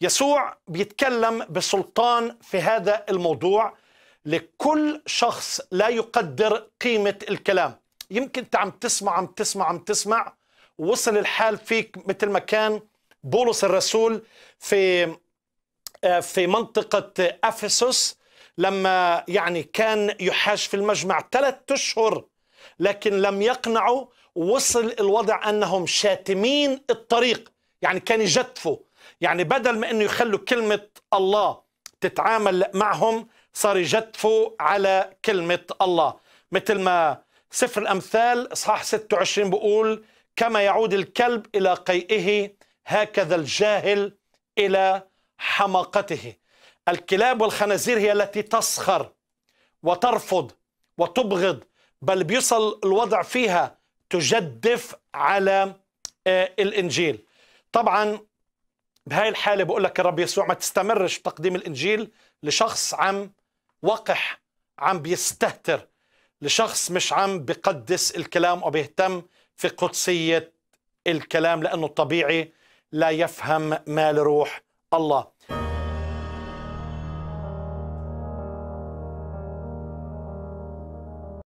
يسوع بيتكلم بسلطان في هذا الموضوع لكل شخص لا يقدر قيمة الكلام يمكن انت عم تسمع عم تسمع عم تسمع وصل الحال فيك مثل ما كان بولس الرسول في آه، في منطقة أفسس لما يعني كان يحاش في المجمع ثلاثة أشهر لكن لم يقنعوا وصل الوضع أنهم شاتمين الطريق يعني كان يجتفوا يعني بدل ما انه يخلوا كلمه الله تتعامل معهم صار يجدفوا على كلمه الله مثل ما سفر الامثال اصحاح 26 بقول كما يعود الكلب الى قيئه هكذا الجاهل الى حماقته الكلاب والخنازير هي التي تسخر وترفض وتبغض بل بيصل الوضع فيها تجدف على آه، الانجيل طبعا بهاي الحاله بقول لك الرب يسوع ما تستمرش بتقديم الانجيل لشخص عم وقح عم بيستهتر لشخص مش عم بقدس الكلام وبيهتم في قدسيه الكلام لانه الطبيعي لا يفهم ما لروح الله